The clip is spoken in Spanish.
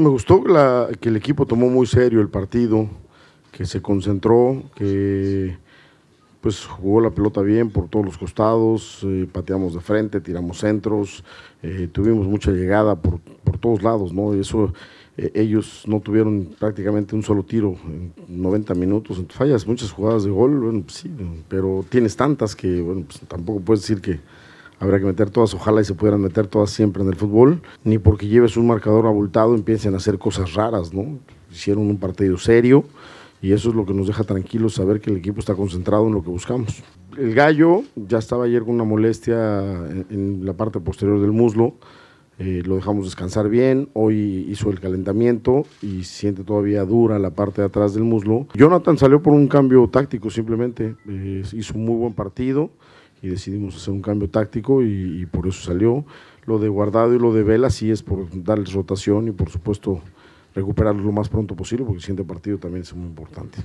Me gustó que el equipo tomó muy serio el partido, que se concentró, que pues jugó la pelota bien por todos los costados, eh, pateamos de frente, tiramos centros, eh, tuvimos mucha llegada por, todos lados, ¿no? eso, eh, ellos no tuvieron prácticamente un solo tiro en 90 minutos, fallas muchas jugadas de gol, bueno, pues sí, pero tienes tantas que, bueno, pues, tampoco puedes decir que, Habrá que meter todas, ojalá y se pudieran meter todas siempre en el fútbol, ni porque lleves un marcador abultado empiecen a hacer cosas raras, ¿no? Hicieron un partido serio y eso es lo que nos deja tranquilos saber que el equipo está concentrado en lo que buscamos. El gallo ya estaba ayer con una molestia en, la parte posterior del muslo, eh, lo dejamos descansar bien, hoy hizo el calentamiento y siente todavía dura la parte de atrás del muslo. Jonathan salió por un cambio táctico simplemente, eh, hizo un muy buen partido y decidimos hacer un cambio táctico y, por eso salió. Lo de Guardado y lo de Vela sí es por darles rotación y por supuesto recuperarlos lo más pronto posible porque el siguiente partido también es muy importante.